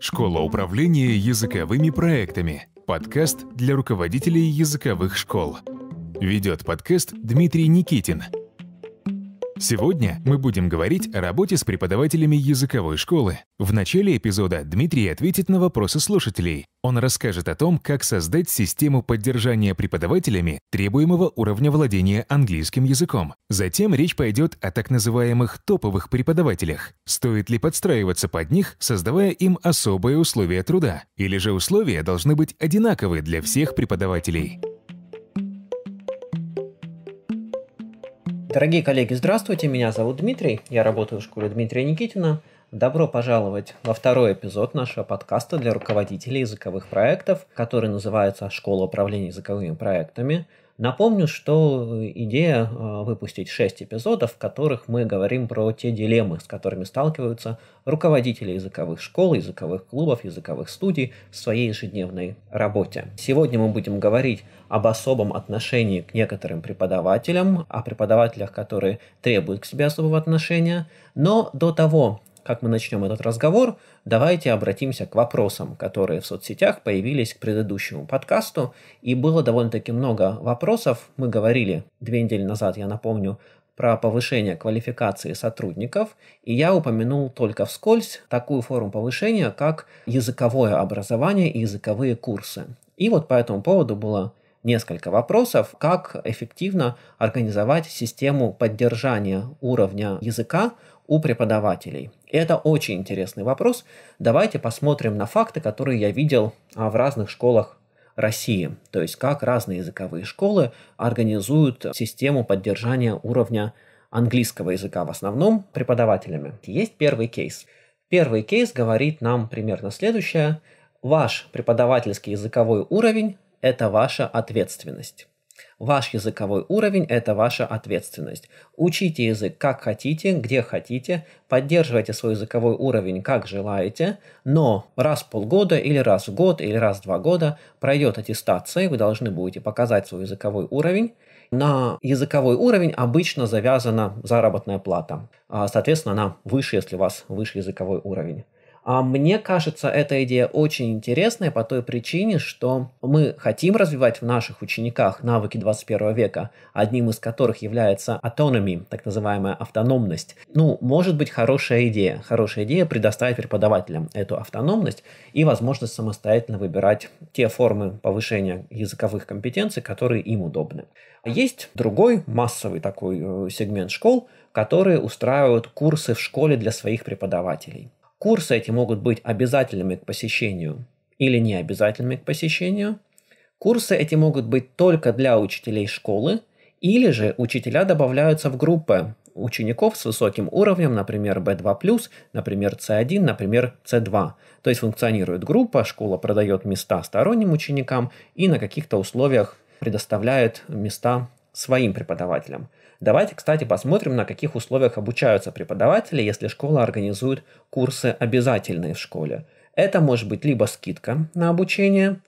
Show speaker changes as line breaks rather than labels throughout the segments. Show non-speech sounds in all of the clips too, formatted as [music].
Школа управления языковыми проектами. Подкаст для руководителей языковых школ. Ведет подкаст Дмитрий Никитин – Сегодня мы будем говорить о работе с преподавателями языковой школы. В начале эпизода Дмитрий ответит на вопросы слушателей. Он расскажет о том, как создать систему поддержания преподавателями требуемого уровня владения английским языком. Затем речь пойдет о так называемых топовых преподавателях. Стоит ли подстраиваться под них, создавая им особые условия труда? Или же условия должны быть одинаковы для всех преподавателей?
Дорогие коллеги, здравствуйте, меня зовут Дмитрий, я работаю в школе Дмитрия Никитина. Добро пожаловать во второй эпизод нашего подкаста для руководителей языковых проектов, который называется «Школа управления языковыми проектами». Напомню, что э, идея э, выпустить 6 эпизодов, в которых мы говорим про те дилеммы, с которыми сталкиваются руководители языковых школ, языковых клубов, языковых студий в своей ежедневной работе. Сегодня мы будем говорить об особом отношении к некоторым преподавателям, о преподавателях, которые требуют к себе особого отношения. Но до того, как мы начнем этот разговор, давайте обратимся к вопросам, которые в соцсетях появились к предыдущему подкасту, и было довольно-таки много вопросов. Мы говорили две недели назад, я напомню, про повышение квалификации сотрудников, и я упомянул только вскользь такую форму повышения, как языковое образование и языковые курсы. И вот по этому поводу было несколько вопросов, как эффективно организовать систему поддержания уровня языка у преподавателей? Это очень интересный вопрос. Давайте посмотрим на факты, которые я видел а, в разных школах России, то есть как разные языковые школы организуют систему поддержания уровня английского языка, в основном преподавателями. Есть первый кейс. Первый кейс говорит нам примерно следующее. Ваш преподавательский языковой уровень – это ваша ответственность. Ваш языковой уровень – это ваша ответственность. Учите язык как хотите, где хотите, поддерживайте свой языковой уровень как желаете, но раз в полгода или раз в год или раз в два года пройдет аттестация, вы должны будете показать свой языковой уровень, на языковой уровень обычно завязана заработная плата. А, соответственно, она выше, если у вас выше языковой уровень. А мне кажется, эта идея очень интересная по той причине, что мы хотим развивать в наших учениках навыки 21 века, одним из которых является autonomy, так называемая автономность. Ну, может быть, хорошая идея. Хорошая идея предоставить преподавателям эту автономность и возможность самостоятельно выбирать те формы повышения языковых компетенций, которые им удобны. Есть другой массовый такой э, сегмент школ, которые устраивают курсы в школе для своих преподавателей. Курсы эти могут быть обязательными к посещению или не обязательными к посещению. Курсы эти могут быть только для учителей школы, или же учителя добавляются в группы учеников с высоким уровнем, например, B2+, например, C1, например, C2. То есть функционирует группа, школа продает места сторонним ученикам и на каких-то условиях предоставляет места своим преподавателям. Давайте, кстати, посмотрим, на каких условиях обучаются преподаватели, если школа организует курсы обязательные в школе. Это может быть либо скидка на обучение,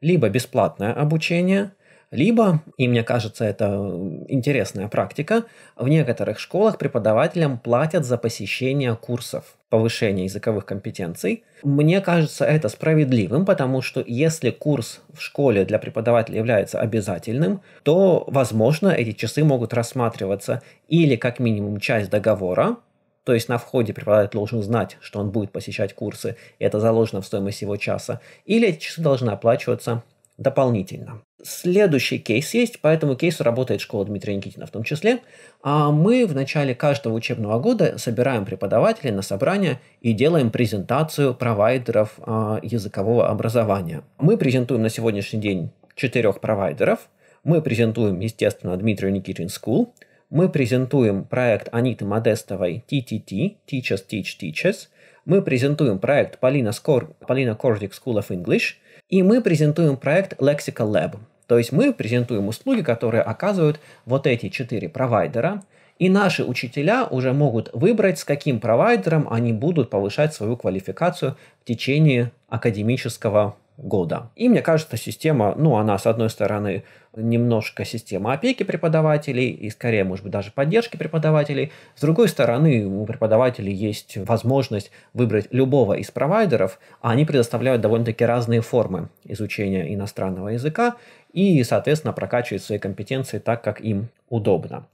либо бесплатное обучение – либо, и мне кажется, это э, интересная практика, в некоторых школах преподавателям платят за посещение курсов повышения языковых компетенций. Мне кажется это справедливым, потому что если курс в школе для преподавателя является обязательным, то, возможно, эти часы могут рассматриваться или как минимум часть договора, то есть на входе преподаватель должен знать, что он будет посещать курсы, и это заложено в стоимость его часа, или эти часы должны оплачиваться дополнительно. Следующий кейс есть, по этому кейсу работает школа Дмитрия Никитина в том числе. А мы в начале каждого учебного года собираем преподавателей на собрание и делаем презентацию провайдеров а, языкового образования. Мы презентуем на сегодняшний день четырех провайдеров. Мы презентуем, естественно, Дмитрию Никитин School. Мы презентуем проект Аниты Модестовой TTT, Teachers Teach Teachers. Мы презентуем проект Полина, Скор... Полина Кордик School of English. И мы презентуем проект Lexical Lab – то есть мы презентуем услуги, которые оказывают вот эти четыре провайдера, и наши учителя уже могут выбрать, с каким провайдером они будут повышать свою квалификацию в течение академического года. И мне кажется, система, ну, она, с одной стороны, немножко система опеки преподавателей и, скорее, может быть, даже поддержки преподавателей. С другой стороны, у преподавателей есть возможность выбрать любого из провайдеров, а они предоставляют довольно-таки разные формы изучения иностранного языка и, соответственно, прокачивать свои компетенции так, как им удобно.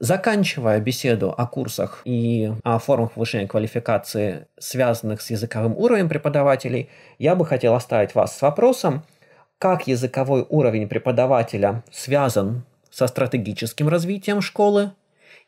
Заканчивая беседу о курсах и о формах повышения квалификации, связанных с языковым уровнем преподавателей, я бы хотел оставить вас с вопросом, как языковой уровень преподавателя связан со стратегическим развитием школы,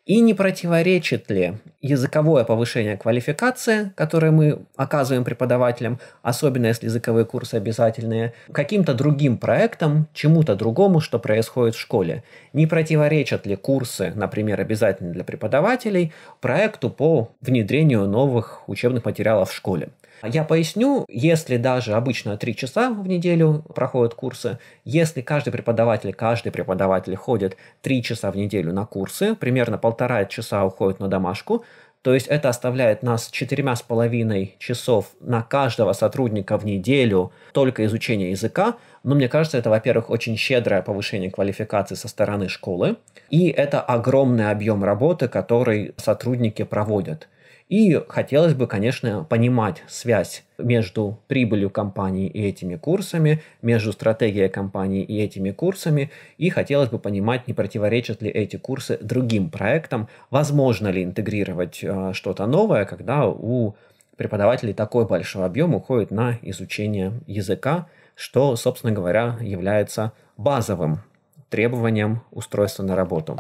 и не противоречит ли языковое повышение квалификации, которое мы оказываем преподавателям, особенно если языковые курсы обязательные, каким-то другим проектам, чему-то другому, что происходит в школе? Не противоречат ли курсы, например, обязательные для преподавателей, проекту по внедрению новых учебных материалов в школе? Я поясню, если даже обычно 3 часа в неделю проходят курсы, если каждый преподаватель, каждый преподаватель ходит 3 часа в неделю на курсы, примерно полтора часа уходит на домашку, то есть это оставляет нас четырьмя с половиной часов на каждого сотрудника в неделю только изучение языка. Но мне кажется, это, во-первых, очень щедрое повышение квалификации со стороны школы. И это огромный объем работы, который сотрудники проводят. И хотелось бы, конечно, понимать связь между прибылью компании и этими курсами, между стратегией компании и этими курсами, и хотелось бы понимать, не противоречат ли эти курсы другим проектам, возможно ли интегрировать э, что-то новое, когда у преподавателей такой большой объем уходит на изучение языка, что, собственно говоря, является базовым требованием устройства на работу.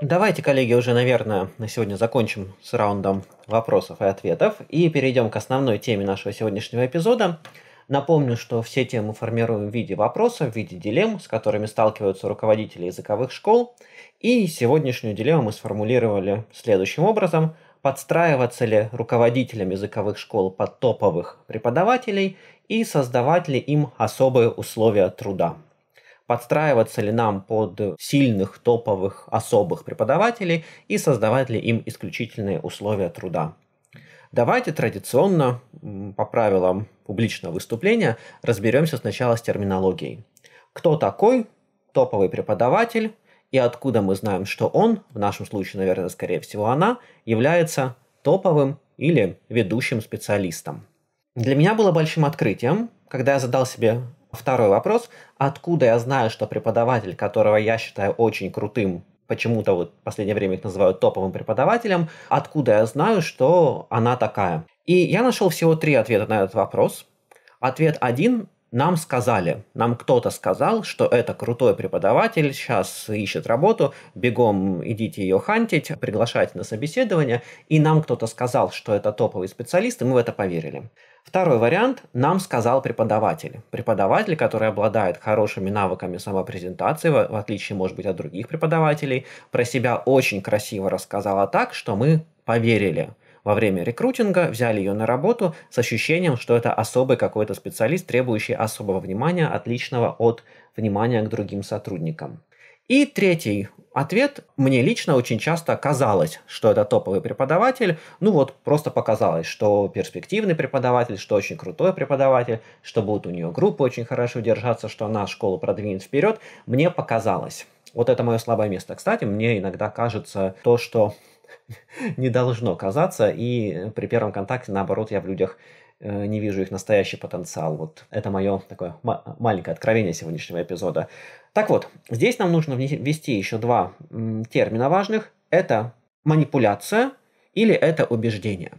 Давайте, коллеги, уже, наверное, на сегодня закончим с раундом вопросов и ответов и перейдем к основной теме нашего сегодняшнего эпизода. Напомню, что все темы формируем в виде вопросов, в виде дилемм, с которыми сталкиваются руководители языковых школ. И сегодняшнюю дилемму мы сформулировали следующим образом. Подстраиваться ли руководителям языковых школ под топовых преподавателей и создавать ли им особые условия труда? подстраиваться ли нам под сильных, топовых, особых преподавателей и создавать ли им исключительные условия труда. Давайте традиционно, по правилам публичного выступления, разберемся сначала с терминологией. Кто такой топовый преподаватель и откуда мы знаем, что он, в нашем случае, наверное, скорее всего, она, является топовым или ведущим специалистом. Для меня было большим открытием, когда я задал себе Второй вопрос. Откуда я знаю, что преподаватель, которого я считаю очень крутым, почему-то вот в последнее время их называют топовым преподавателем, откуда я знаю, что она такая? И я нашел всего три ответа на этот вопрос. Ответ один нам сказали, нам кто-то сказал, что это крутой преподаватель, сейчас ищет работу, бегом идите ее хантить, приглашайте на собеседование, и нам кто-то сказал, что это топовый специалист, и мы в это поверили. Второй вариант нам сказал преподаватель. Преподаватель, который обладает хорошими навыками самопрезентации, в отличие, может быть, от других преподавателей, про себя очень красиво рассказала так, что мы поверили во время рекрутинга, взяли ее на работу с ощущением, что это особый какой-то специалист, требующий особого внимания, отличного от внимания к другим сотрудникам. И третий ответ мне лично очень часто казалось, что это топовый преподаватель. Ну вот просто показалось, что перспективный преподаватель, что очень крутой преподаватель, что будет у нее группа очень хорошо держаться, что она школу продвинет вперед. Мне показалось. Вот это мое слабое место. Кстати, мне иногда кажется то, что [laughs] не должно казаться, и при первом контакте, наоборот, я в людях э, не вижу их настоящий потенциал. Вот это мое такое маленькое откровение сегодняшнего эпизода. Так вот, здесь нам нужно ввести еще два термина важных. Это манипуляция или это убеждение.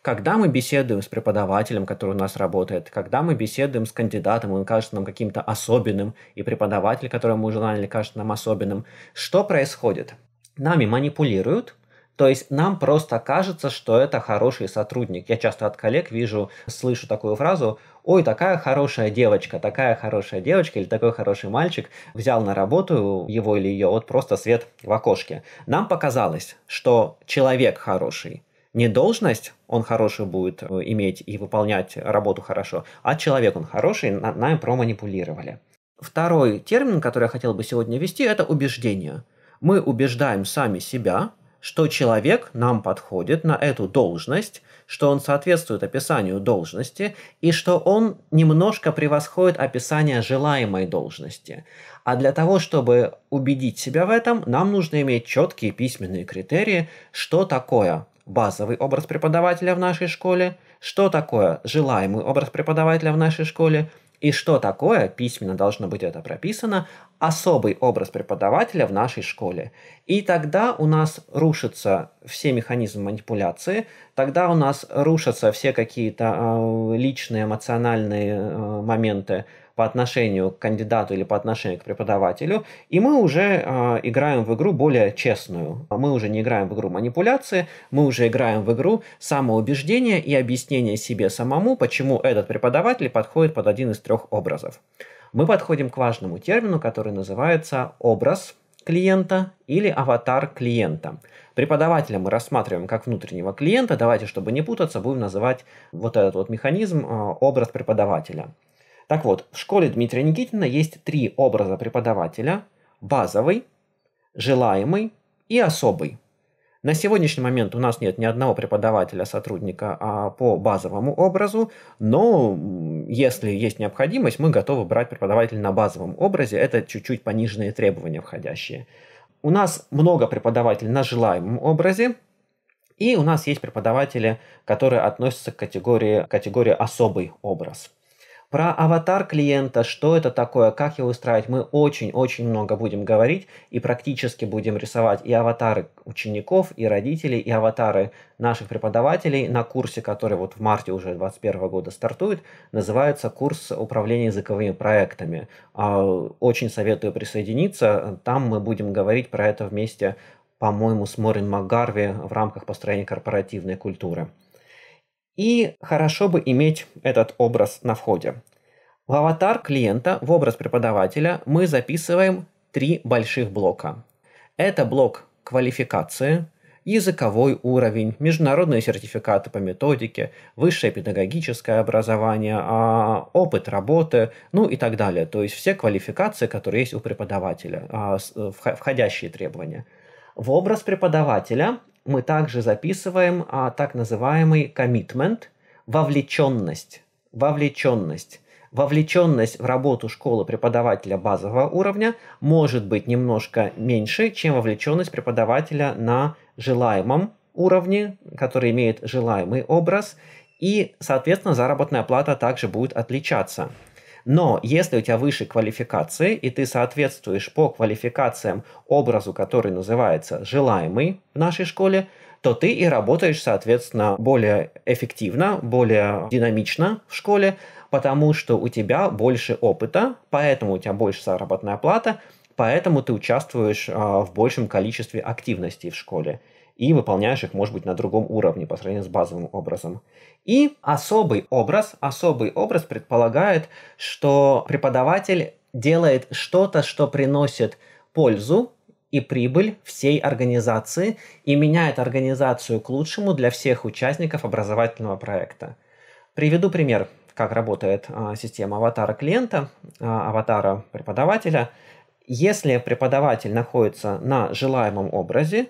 Когда мы беседуем с преподавателем, который у нас работает, когда мы беседуем с кандидатом, он кажется нам каким-то особенным, и преподаватель, которого мы уже наняли, кажется нам особенным, что происходит? Нами манипулируют, то есть нам просто кажется, что это хороший сотрудник. Я часто от коллег вижу, слышу такую фразу, ой, такая хорошая девочка, такая хорошая девочка или такой хороший мальчик взял на работу его или ее, вот просто свет в окошке. Нам показалось, что человек хороший, не должность, он хороший будет э, иметь и выполнять работу хорошо, а человек он хороший, нами проманипулировали. Второй термин, который я хотел бы сегодня ввести, это убеждение. Мы убеждаем сами себя, что человек нам подходит на эту должность, что он соответствует описанию должности и что он немножко превосходит описание желаемой должности. А для того, чтобы убедить себя в этом, нам нужно иметь четкие письменные критерии, что такое базовый образ преподавателя в нашей школе, что такое желаемый образ преподавателя в нашей школе – и что такое, письменно должно быть это прописано, особый образ преподавателя в нашей школе. И тогда у нас рушатся все механизмы манипуляции, тогда у нас рушатся все какие-то э, личные эмоциональные э, моменты, по отношению к кандидату или по отношению к преподавателю, и мы уже э, играем в игру более честную. Мы уже не играем в игру манипуляции, мы уже играем в игру самоубеждения и объяснения себе самому, почему этот преподаватель подходит под один из трех образов. Мы подходим к важному термину, который называется образ клиента или аватар клиента. Преподавателя мы рассматриваем как внутреннего клиента. Давайте, чтобы не путаться, будем называть вот этот вот механизм а, образ преподавателя. Так вот, в школе Дмитрия Никитина есть три образа преподавателя. Базовый, желаемый и особый. На сегодняшний момент у нас нет ни одного преподавателя-сотрудника а, по базовому образу, но если есть необходимость, мы готовы брать преподавателя на базовом образе. Это чуть-чуть пониженные требования входящие. У нас много преподавателей на желаемом образе, и у нас есть преподаватели, которые относятся к категории, категории особый образ. Про аватар клиента, что это такое, как его устраивать, мы очень-очень много будем говорить и практически будем рисовать и аватары учеников, и родителей, и аватары наших преподавателей на курсе, который вот в марте уже 2021 года стартует, называется курс управления языковыми проектами. А, очень советую присоединиться, там мы будем говорить про это вместе, по-моему, с Морин Макгарви в рамках построения корпоративной культуры. И хорошо бы иметь этот образ на входе. В аватар клиента, в образ преподавателя мы записываем три больших блока. Это блок квалификации, языковой уровень, международные сертификаты по методике, высшее педагогическое образование, а, опыт работы, ну и так далее. То есть все квалификации, которые есть у преподавателя, а, входящие требования. В образ преподавателя мы также записываем а, так называемый commitment, вовлеченность. Вовлеченность. Вовлеченность в работу школы преподавателя базового уровня может быть немножко меньше, чем вовлеченность преподавателя на желаемом уровне, который имеет желаемый образ, и, соответственно, заработная плата также будет отличаться. Но если у тебя выше квалификации, и ты соответствуешь по квалификациям образу, который называется «желаемый» в нашей школе, то ты и работаешь, соответственно, более эффективно, более динамично в школе, потому что у тебя больше опыта, поэтому у тебя больше заработная плата, поэтому ты участвуешь а, в большем количестве активностей в школе и выполняешь их, может быть, на другом уровне по сравнению с базовым образом. И особый образ, особый образ предполагает, что преподаватель делает что-то, что приносит пользу и прибыль всей организации и меняет организацию к лучшему для всех участников образовательного проекта. Приведу пример, как работает а, система аватара клиента, а, аватара преподавателя. Если преподаватель находится на желаемом образе,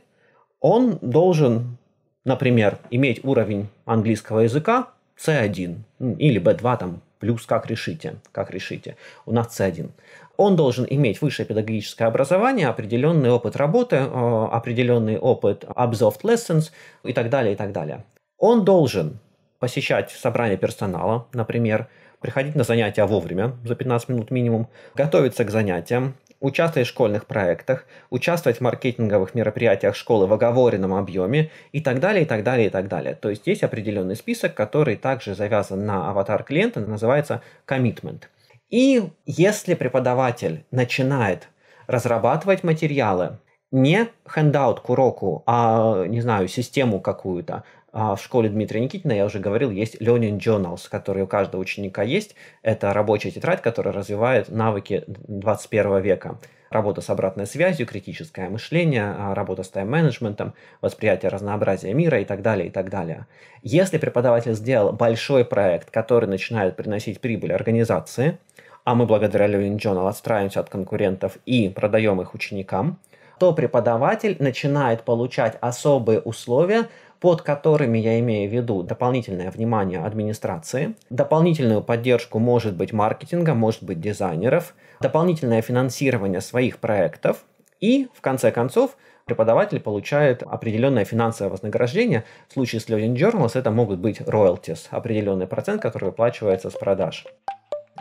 он должен, например, иметь уровень английского языка C1 ну, или B2 там плюс, как решите, как решите, у нас C1. Он должен иметь высшее педагогическое образование, определенный опыт работы, э, определенный опыт observed lessons и так далее, и так далее. Он должен посещать собрание персонала, например, приходить на занятия вовремя, за 15 минут минимум, готовиться к занятиям, участвовать в школьных проектах, участвовать в маркетинговых мероприятиях школы в оговоренном объеме и так далее, и так далее, и так далее. То есть есть определенный список, который также завязан на аватар клиента, называется commitment. И если преподаватель начинает разрабатывать материалы, не хендаут к уроку, а, не знаю, систему какую-то, а, в школе Дмитрия Никитина, я уже говорил, есть Learning Journals, который у каждого ученика есть. Это рабочая тетрадь, которая развивает навыки 21 века. Работа с обратной связью, критическое мышление, а, работа с тайм-менеджментом, восприятие разнообразия мира и так далее, и так далее. Если преподаватель сделал большой проект, который начинает приносить прибыль организации, а мы благодаря Learning Journal отстраиваемся от конкурентов и продаем их ученикам, то преподаватель начинает получать особые условия под которыми я имею в виду дополнительное внимание администрации, дополнительную поддержку может быть маркетинга, может быть дизайнеров, дополнительное финансирование своих проектов и, в конце концов, преподаватель получает определенное финансовое вознаграждение. В случае с Learning Journals это могут быть royalties, определенный процент, который выплачивается с продаж.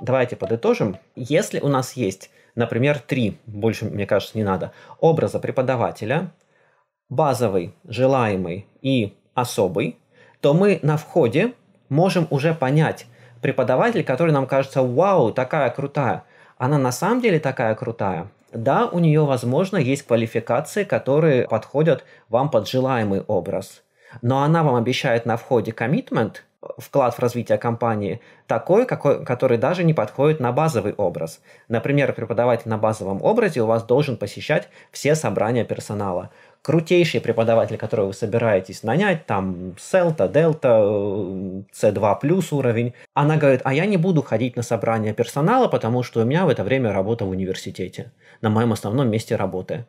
Давайте подытожим. Если у нас есть, например, три, больше, мне кажется, не надо, образа преподавателя, базовый, желаемый и особый, то мы на входе можем уже понять, преподаватель, который нам кажется, вау, такая крутая, она на самом деле такая крутая. Да, у нее, возможно, есть квалификации, которые подходят вам под желаемый образ. Но она вам обещает на входе коммитмент, вклад в развитие компании, такой, какой, который даже не подходит на базовый образ. Например, преподаватель на базовом образе у вас должен посещать все собрания персонала крутейший преподаватель, которого вы собираетесь нанять, там Селта, Дельта, C2 плюс уровень, она говорит, а я не буду ходить на собрание персонала, потому что у меня в это время работа в университете, на моем основном месте работы.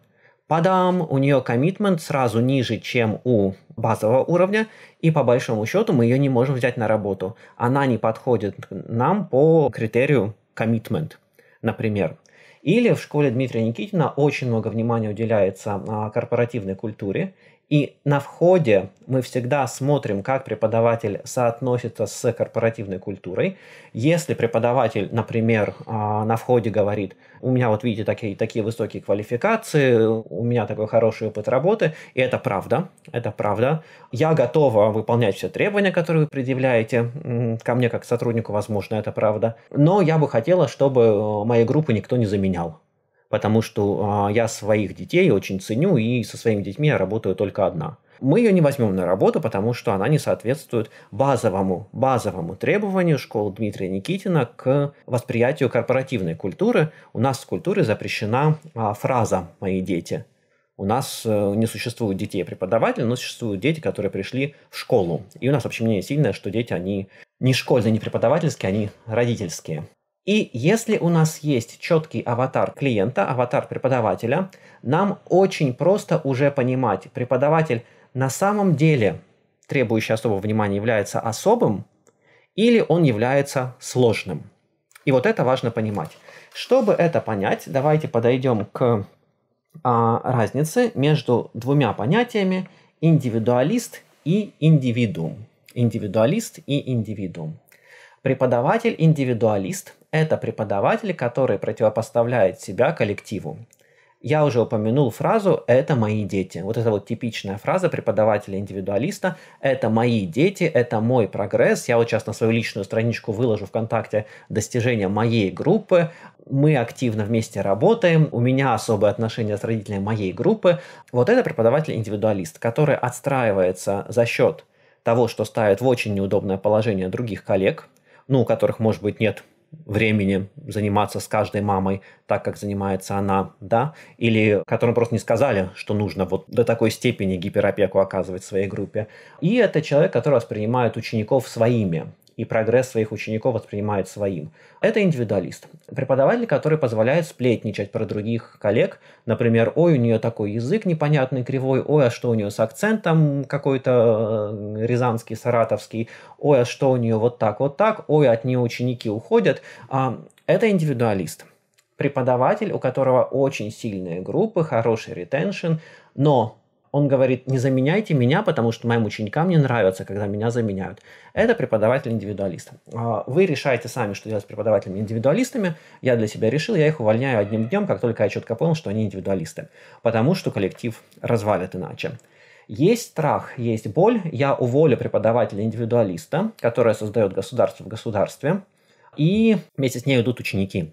Подам, у нее коммитмент сразу ниже, чем у базового уровня, и по большому счету мы ее не можем взять на работу. Она не подходит нам по критерию коммитмент, например. Или в школе Дмитрия Никитина очень много внимания уделяется а, корпоративной культуре, и на входе мы всегда смотрим, как преподаватель соотносится с корпоративной культурой. Если преподаватель, например, а, на входе говорит, у меня вот видите такие, такие высокие квалификации, у меня такой хороший опыт работы, и это правда, это правда. Я готова выполнять все требования, которые вы предъявляете ко мне как сотруднику, возможно, это правда. Но я бы хотела, чтобы э, моей группы никто не заменял потому что а, я своих детей очень ценю, и со своими детьми я работаю только одна. Мы ее не возьмем на работу, потому что она не соответствует базовому, базовому требованию школы Дмитрия Никитина к восприятию корпоративной культуры. У нас в культуре запрещена а, фраза «мои дети». У нас э, не существует детей-преподавателей, но существуют дети, которые пришли в школу. И у нас вообще мнение сильное, что дети, они не школьные, не преподавательские, они родительские. И если у нас есть четкий аватар клиента, аватар преподавателя, нам очень просто уже понимать, преподаватель на самом деле, требующий особого внимания, является особым или он является сложным. И вот это важно понимать. Чтобы это понять, давайте подойдем к а, разнице между двумя понятиями индивидуалист и индивидуум. Индивидуалист и индивидуум. Преподаватель-индивидуалист это преподаватель, который противопоставляет себя коллективу. Я уже упомянул фразу «это мои дети». Вот это вот типичная фраза преподавателя-индивидуалиста «это мои дети», «это мой прогресс». Я вот сейчас на свою личную страничку выложу ВКонтакте достижения моей группы. Мы активно вместе работаем, у меня особые отношения с родителями моей группы. Вот это преподаватель-индивидуалист, который отстраивается за счет того, что ставит в очень неудобное положение других коллег, ну, у которых, может быть, нет времени заниматься с каждой мамой так, как занимается она, да, или которым просто не сказали, что нужно вот до такой степени гиперопеку оказывать своей группе. И это человек, который воспринимает учеников своими, и прогресс своих учеников воспринимает своим. Это индивидуалист. Преподаватель, который позволяет сплетничать про других коллег. Например, ой, у нее такой язык непонятный, кривой, ой, а что у нее с акцентом какой-то э, рязанский, саратовский, ой, а что у нее вот так, вот так, ой, от нее ученики уходят. А, это индивидуалист. Преподаватель, у которого очень сильные группы, хороший ретеншн, но он говорит, не заменяйте меня, потому что моим ученикам не нравится, когда меня заменяют. Это преподаватель-индивидуалист. А, вы решаете сами, что делать с преподавателями-индивидуалистами. Я для себя решил, я их увольняю одним днем, как только я четко понял, что они индивидуалисты. Потому что коллектив развалит иначе. Есть страх, есть боль. Я уволю преподавателя-индивидуалиста, которая создает государство в государстве, и вместе с ней идут ученики.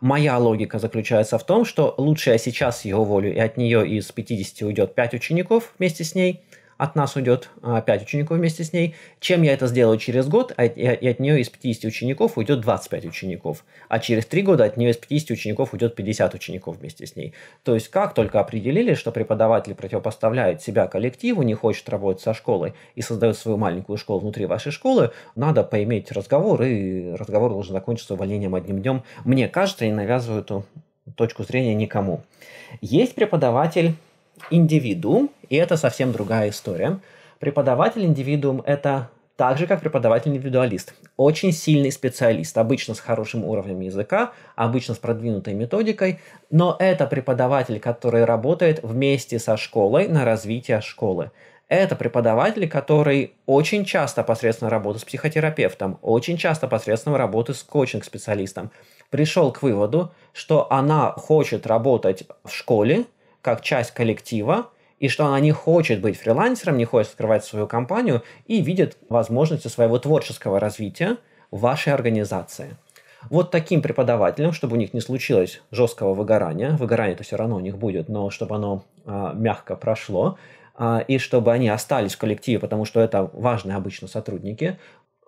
Моя логика заключается в том, что лучше я сейчас его волю, и от нее из 50 уйдет 5 учеников вместе с ней – от нас уйдет 5 а, учеников вместе с ней. Чем я это сделаю через год, а, и от нее из 50 учеников уйдет 25 учеников. А через 3 года от нее из 50 учеников уйдет 50 учеников вместе с ней. То есть как только определили, что преподаватель противопоставляет себя коллективу, не хочет работать со школой и создает свою маленькую школу внутри вашей школы, надо поиметь разговор, и разговор должен закончиться увольнением одним днем. Мне кажется, я не навязываю эту точку зрения никому. Есть преподаватель индивидуум, и это совсем другая история. Преподаватель индивидуум – это так же, как преподаватель-индивидуалист. Очень сильный специалист, обычно с хорошим уровнем языка, обычно с продвинутой методикой, но это преподаватель, который работает вместе со школой на развитие школы. Это преподаватель, который очень часто посредством работы с психотерапевтом, очень часто посредством работы с коучинг-специалистом пришел к выводу, что она хочет работать в школе, как часть коллектива, и что она не хочет быть фрилансером, не хочет открывать свою компанию и видит возможности своего творческого развития в вашей организации. Вот таким преподавателям, чтобы у них не случилось жесткого выгорания, выгорание-то все равно у них будет, но чтобы оно а, мягко прошло, а, и чтобы они остались в коллективе, потому что это важные обычно сотрудники,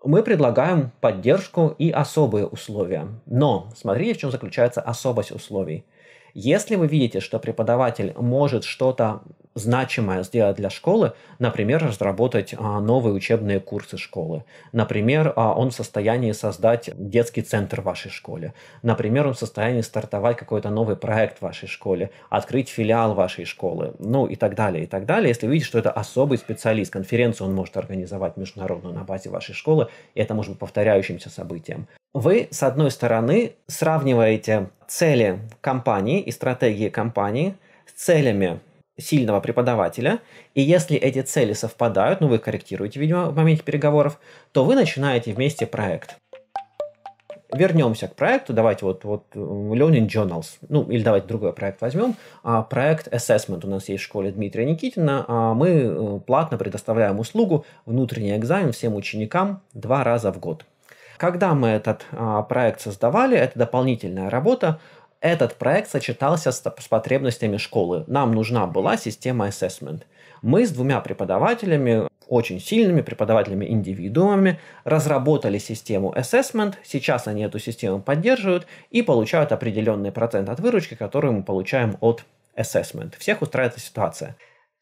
мы предлагаем поддержку и особые условия. Но смотрите, в чем заключается особость условий – если вы видите, что преподаватель может что-то значимое сделать для школы, например, разработать а, новые учебные курсы школы, например, а, он в состоянии создать детский центр в вашей школе, например, он в состоянии стартовать какой-то новый проект в вашей школе, открыть филиал вашей школы, ну и так далее, и так далее. Если вы видите, что это особый специалист, конференцию он может организовать международную на базе вашей школы, и это может быть повторяющимся событием. Вы, с одной стороны, сравниваете цели компании и стратегии компании с целями сильного преподавателя, и если эти цели совпадают, ну вы их корректируете, видимо, в моменте переговоров, то вы начинаете вместе проект. Вернемся к проекту, давайте вот, вот Learning Journals, ну или давайте другой проект возьмем, а, проект Assessment у нас есть в школе Дмитрия Никитина, а, мы э, платно предоставляем услугу внутренний экзамен всем ученикам два раза в год. Когда мы этот а, проект создавали, это дополнительная работа, этот проект сочетался с, с потребностями школы. Нам нужна была система assessment. Мы с двумя преподавателями, очень сильными преподавателями-индивидуумами, разработали систему assessment, сейчас они эту систему поддерживают и получают определенный процент от выручки, которую мы получаем от assessment. Всех устраивает эта ситуация.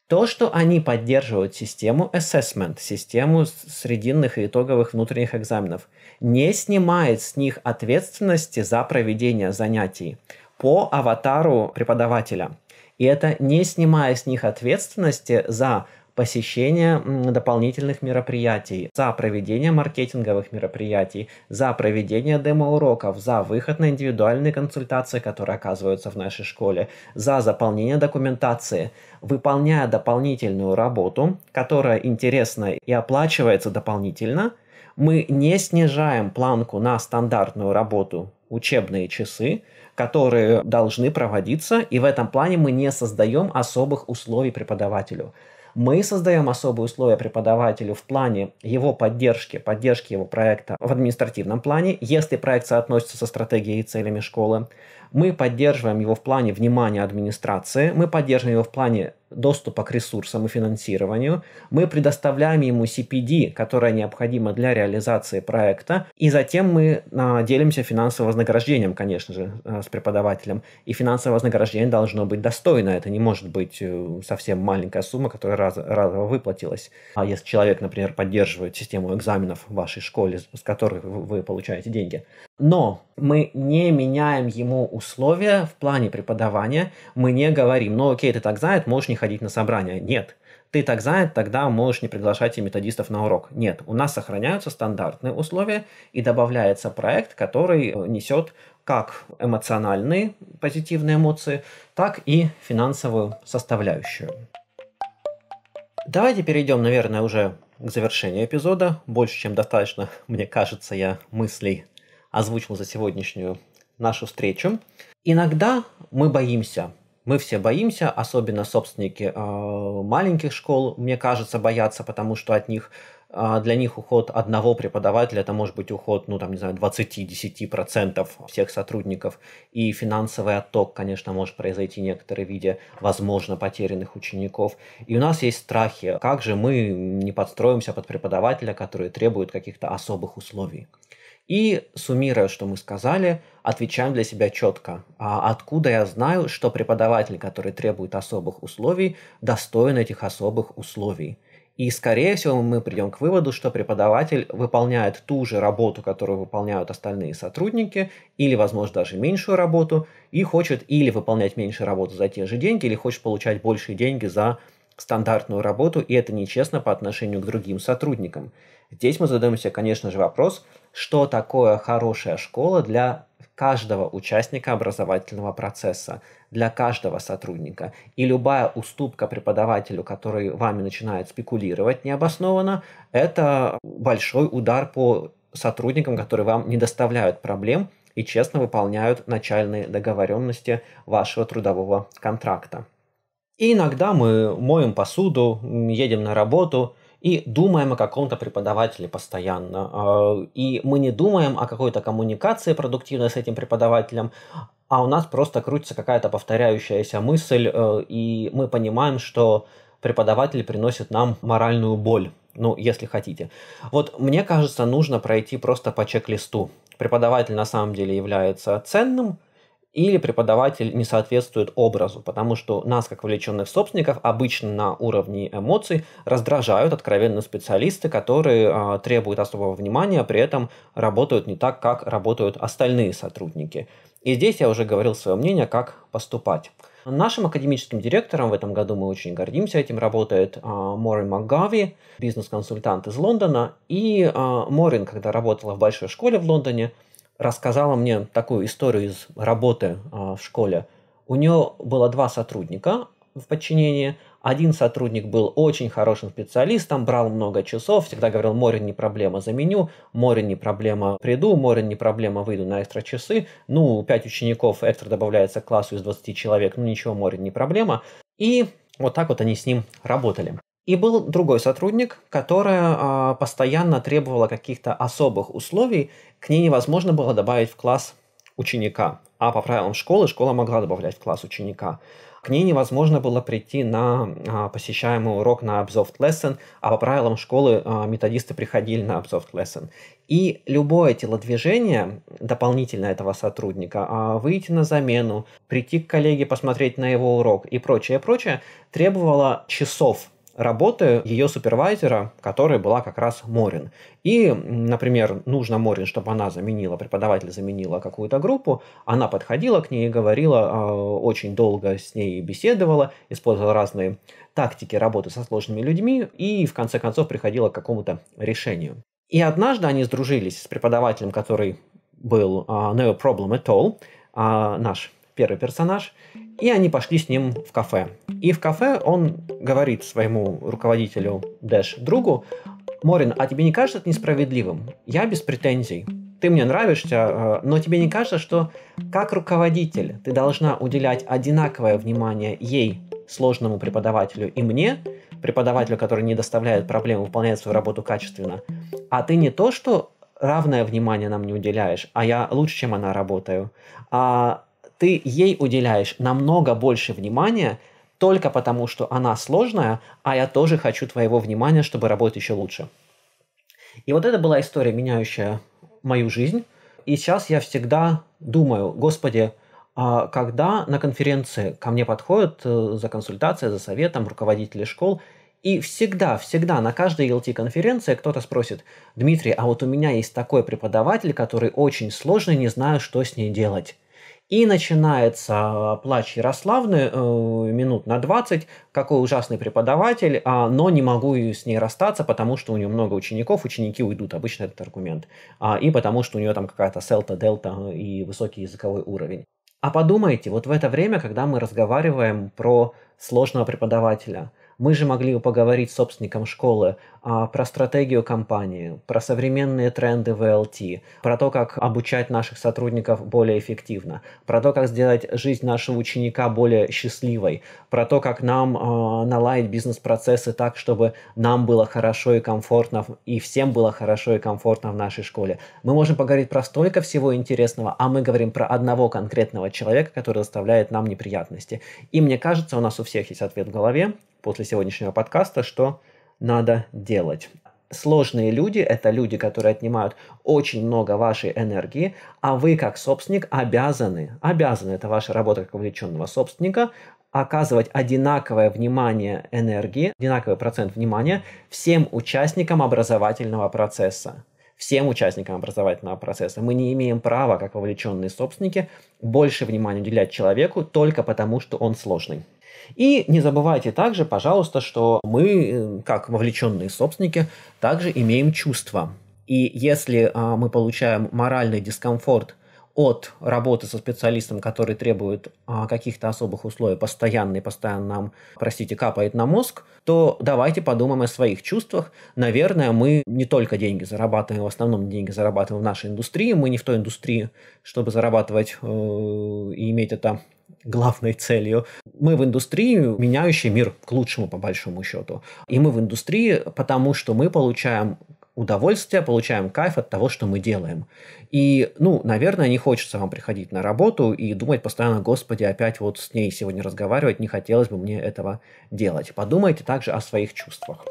То, что они поддерживают систему assessment, систему срединных и итоговых внутренних экзаменов, не снимает с них ответственности за проведение занятий по аватару преподавателя. И это не снимая с них ответственности за посещение дополнительных мероприятий, за проведение маркетинговых мероприятий, за проведение демо-уроков, за выход на индивидуальные консультации, которые оказываются в нашей школе, за заполнение документации, выполняя дополнительную работу, которая интересна и оплачивается дополнительно, мы не снижаем планку на стандартную работу учебные часы, которые должны проводиться, и в этом плане мы не создаем особых условий преподавателю. Мы создаем особые условия преподавателю в плане его поддержки, поддержки его проекта в административном плане, если проект соотносится со стратегией и целями школы. Мы поддерживаем его в плане внимания администрации, мы поддерживаем его в плане доступа к ресурсам и финансированию, мы предоставляем ему CPD, которая необходима для реализации проекта, и затем мы а, делимся финансовым вознаграждением, конечно же, а, с преподавателем. И финансовое вознаграждение должно быть достойно, это не может быть э, совсем маленькая сумма, которая раз, разово выплатилась. А если человек, например, поддерживает систему экзаменов в вашей школе, с которой вы получаете деньги, но мы не меняем ему условия в плане преподавания, мы не говорим, ну окей, ты так занят, можешь не ходить на собрание. Нет, ты так занят, тогда можешь не приглашать и методистов на урок. Нет, у нас сохраняются стандартные условия и добавляется проект, который э, несет как эмоциональные позитивные эмоции, так и финансовую составляющую. Давайте перейдем, наверное, уже к завершению эпизода. Больше, чем достаточно, [laughs] мне кажется, я мыслей озвучил за сегодняшнюю нашу встречу. Иногда мы боимся. Мы все боимся, особенно собственники э, маленьких школ, мне кажется, боятся, потому что от них э, для них уход одного преподавателя, это может быть уход, ну там, не знаю, 20-10% всех сотрудников. И финансовый отток, конечно, может произойти в некотором виде, возможно, потерянных учеников. И у нас есть страхи, как же мы не подстроимся под преподавателя, который требует каких-то особых условий. И, суммируя, что мы сказали, отвечаем для себя четко, а откуда я знаю, что преподаватель, который требует особых условий, достоин этих особых условий. И, скорее всего, мы придем к выводу, что преподаватель выполняет ту же работу, которую выполняют остальные сотрудники, или, возможно, даже меньшую работу, и хочет или выполнять меньшую работу за те же деньги, или хочет получать большие деньги за стандартную работу, и это нечестно по отношению к другим сотрудникам. Здесь мы задаемся, конечно же, вопрос – что такое хорошая школа для каждого участника образовательного процесса, для каждого сотрудника. И любая уступка преподавателю, который вами начинает спекулировать необоснованно, это большой удар по сотрудникам, которые вам не доставляют проблем и честно выполняют начальные договоренности вашего трудового контракта. И иногда мы моем посуду, едем на работу – и думаем о каком-то преподавателе постоянно. А, и мы не думаем о какой-то коммуникации продуктивной с этим преподавателем, а у нас просто крутится какая-то повторяющаяся мысль, э, и мы понимаем, что преподаватель приносит нам моральную боль, ну, если хотите. Вот мне кажется, нужно пройти просто по чек-листу. Преподаватель на самом деле является ценным, или преподаватель не соответствует образу, потому что нас, как вовлеченных собственников, обычно на уровне эмоций раздражают откровенно специалисты, которые э, требуют особого внимания, при этом работают не так, как работают остальные сотрудники. И здесь я уже говорил свое мнение, как поступать. Нашим академическим директором в этом году мы очень гордимся. Этим работает э, Морин МакГави, бизнес-консультант из Лондона. И э, Морин, когда работала в большой школе в Лондоне, рассказала мне такую историю из работы а, в школе. У нее было два сотрудника в подчинении. Один сотрудник был очень хорошим специалистом, брал много часов, всегда говорил, море не проблема, заменю, море не проблема, приду, море не проблема, выйду на экстра часы. Ну, пять учеников экстра добавляется к классу из 20 человек, ну ничего, море не проблема. И вот так вот они с ним работали. И был другой сотрудник, которая а, постоянно требовала каких-то особых условий. К ней невозможно было добавить в класс ученика. А по правилам школы школа могла добавлять в класс ученика. К ней невозможно было прийти на а, посещаемый урок на Observed Lesson, а по правилам школы а, методисты приходили на Observed Lesson. И любое телодвижение дополнительно этого сотрудника, а, выйти на замену, прийти к коллеге, посмотреть на его урок и прочее, прочее, требовало часов работы ее супервайзера, которая была как раз Морин. И, например, нужно Морин, чтобы она заменила, преподаватель заменила какую-то группу, она подходила к ней и говорила, а, очень долго с ней беседовала, использовала разные тактики работы со сложными людьми и, в конце концов, приходила к какому-то решению. И однажды они сдружились с преподавателем, который был uh, No Problem At All, uh, наш первый персонаж, и они пошли с ним в кафе. И в кафе он говорит своему руководителю Дэш другу, Морин, а тебе не кажется это несправедливым? Я без претензий. Ты мне нравишься, э, но тебе не кажется, что как руководитель ты должна уделять одинаковое внимание ей, сложному преподавателю, и мне, преподавателю, который не доставляет проблем, выполняет свою работу качественно, а ты не то, что равное внимание нам не уделяешь, а я лучше, чем она работаю. А ты ей уделяешь намного больше внимания, только потому, что она сложная, а я тоже хочу твоего внимания, чтобы работать еще лучше. И вот это была история, меняющая мою жизнь. И сейчас я всегда думаю, господи, а когда на конференции ко мне подходят э, за консультацией, за советом руководители школ, и всегда, всегда на каждой ELT-конференции кто-то спросит, Дмитрий, а вот у меня есть такой преподаватель, который очень сложный, не знаю, что с ней делать. И начинается а, плач Ярославны э, минут на 20, какой ужасный преподаватель, а, но не могу с ней расстаться, потому что у нее много учеников, ученики уйдут, обычно этот аргумент, а, и потому что у нее там какая-то селта, дельта и высокий языковой уровень. А подумайте, вот в это время, когда мы разговариваем про сложного преподавателя – мы же могли поговорить с собственником школы а, про стратегию компании, про современные тренды в LT, про то, как обучать наших сотрудников более эффективно, про то, как сделать жизнь нашего ученика более счастливой, про то, как нам э, наладить бизнес-процессы так, чтобы нам было хорошо и комфортно, и всем было хорошо и комфортно в нашей школе. Мы можем поговорить про столько всего интересного, а мы говорим про одного конкретного человека, который заставляет нам неприятности. И мне кажется, у нас у всех есть ответ в голове после сегодняшнего подкаста, что надо делать. Сложные люди – это люди, которые отнимают очень много вашей энергии, а вы как собственник обязаны, обязаны, это ваша работа как увлеченного собственника, оказывать одинаковое внимание энергии, одинаковый процент внимания всем участникам образовательного процесса. Всем участникам образовательного процесса. Мы не имеем права, как вовлеченные собственники, больше внимания уделять человеку только потому, что он сложный. И не забывайте также, пожалуйста, что мы, э, как вовлеченные собственники, также имеем чувства. И если а, мы получаем моральный дискомфорт от работы со специалистом, который требует а, каких-то особых условий, постоянный, постоянно нам, простите, капает на мозг, то давайте подумаем о своих чувствах. Наверное, мы не только деньги зарабатываем, в основном деньги зарабатываем в нашей индустрии, мы не в той индустрии, чтобы зарабатывать э, и иметь это главной целью. Мы в индустрии, меняющий мир к лучшему, по большому счету. И мы в индустрии, потому что мы получаем удовольствие, получаем кайф от того, что мы делаем. И, ну, наверное, не хочется вам приходить на работу и думать постоянно, господи, опять вот с ней сегодня разговаривать, не хотелось бы мне этого делать. Подумайте также о своих чувствах.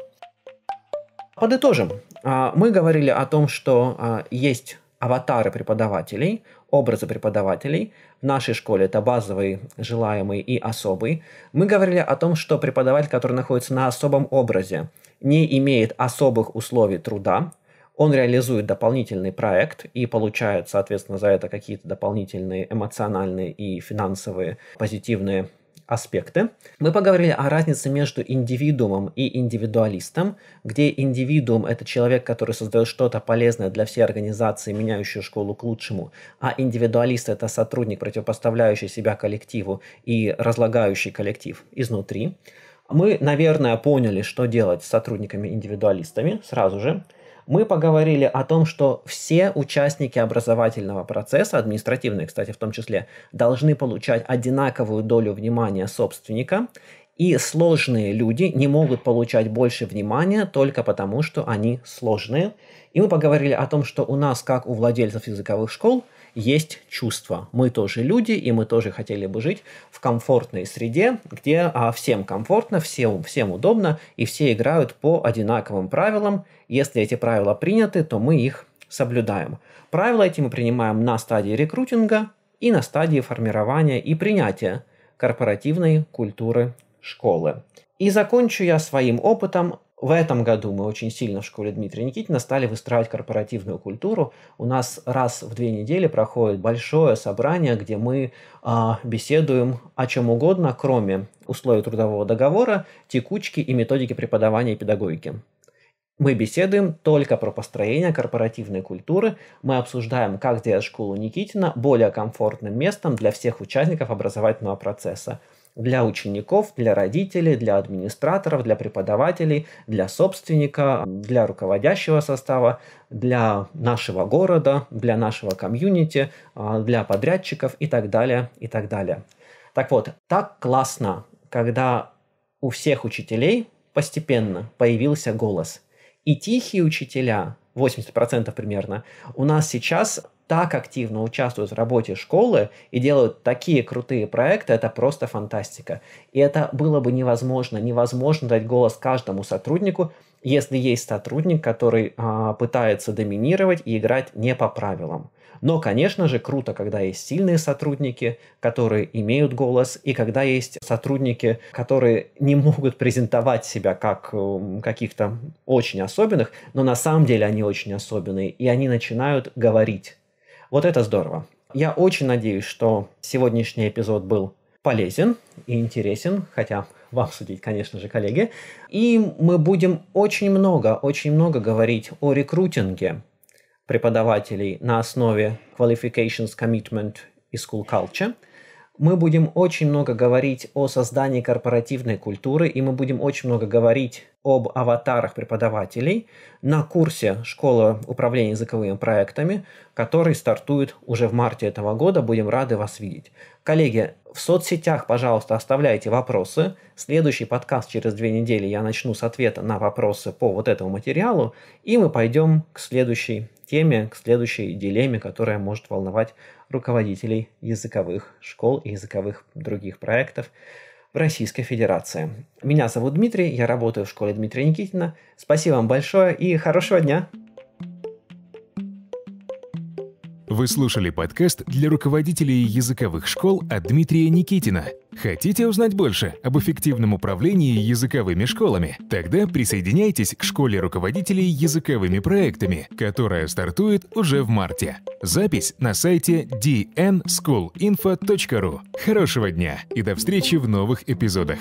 Подытожим. А, мы говорили о том, что а, есть аватары преподавателей, образы преподавателей. В нашей школе это базовый, желаемый и особый. Мы говорили о том, что преподаватель, который находится на особом образе, не имеет особых условий труда, он реализует дополнительный проект и получает, соответственно, за это какие-то дополнительные эмоциональные и финансовые позитивные аспекты. Мы поговорили о разнице между индивидуумом и индивидуалистом, где индивидуум – это человек, который создает что-то полезное для всей организации, меняющую школу к лучшему, а индивидуалист – это сотрудник, противопоставляющий себя коллективу и разлагающий коллектив изнутри. Мы, наверное, поняли, что делать с сотрудниками-индивидуалистами сразу же – мы поговорили о том, что все участники образовательного процесса, административные, кстати, в том числе, должны получать одинаковую долю внимания собственника, и сложные люди не могут получать больше внимания только потому, что они сложные. И мы поговорили о том, что у нас, как у владельцев языковых школ, – есть чувства. Мы тоже люди, и мы тоже хотели бы жить в комфортной среде, где а, всем комфортно, всем, всем удобно, и все играют по одинаковым правилам. Если эти правила приняты, то мы их соблюдаем. Правила эти мы принимаем на стадии рекрутинга и на стадии формирования и принятия корпоративной культуры школы. И закончу я своим опытом в этом году мы очень сильно в школе Дмитрия Никитина стали выстраивать корпоративную культуру. У нас раз в две недели проходит большое собрание, где мы э, беседуем о чем угодно, кроме условий трудового договора, текучки и методики преподавания и педагогики. Мы беседуем только про построение корпоративной культуры. Мы обсуждаем, как сделать школу Никитина более комфортным местом для всех участников образовательного процесса – для учеников, для родителей, для администраторов, для преподавателей, для собственника, для руководящего состава, для нашего города, для нашего комьюнити, а, для подрядчиков и так далее, и так далее. Так вот, так классно, когда у всех учителей постепенно появился голос. И тихие учителя, 80% примерно, у нас сейчас так активно участвуют в работе школы и делают такие крутые проекты, это просто фантастика. И это было бы невозможно. Невозможно дать голос каждому сотруднику, если есть сотрудник, который а, пытается доминировать и играть не по правилам. Но, конечно же, круто, когда есть сильные сотрудники, которые имеют голос, и когда есть сотрудники, которые не могут презентовать себя как эм, каких-то очень особенных, но на самом деле они очень особенные, и они начинают говорить. Вот это здорово. Я очень надеюсь, что сегодняшний эпизод был полезен и интересен, хотя вам судить, конечно же, коллеги. И мы будем очень много, очень много говорить о рекрутинге преподавателей на основе Qualifications Commitment и School Culture – мы будем очень много говорить о создании корпоративной культуры, и мы будем очень много говорить об аватарах преподавателей на курсе «Школа управления языковыми проектами», который стартует уже в марте этого года. Будем рады вас видеть. Коллеги, в соцсетях, пожалуйста, оставляйте вопросы. Следующий подкаст через две недели я начну с ответа на вопросы по вот этому материалу, и мы пойдем к следующей теме, к следующей дилемме, которая может волновать руководителей языковых школ и языковых других проектов в Российской Федерации. Меня зовут Дмитрий, я работаю в школе Дмитрия Никитина. Спасибо вам большое и хорошего дня!
Вы слушали подкаст для руководителей языковых школ от Дмитрия Никитина. Хотите узнать больше об эффективном управлении языковыми школами? Тогда присоединяйтесь к школе руководителей языковыми проектами, которая стартует уже в марте. Запись на сайте dnschoolinfo.ru. Хорошего дня и до встречи в новых эпизодах.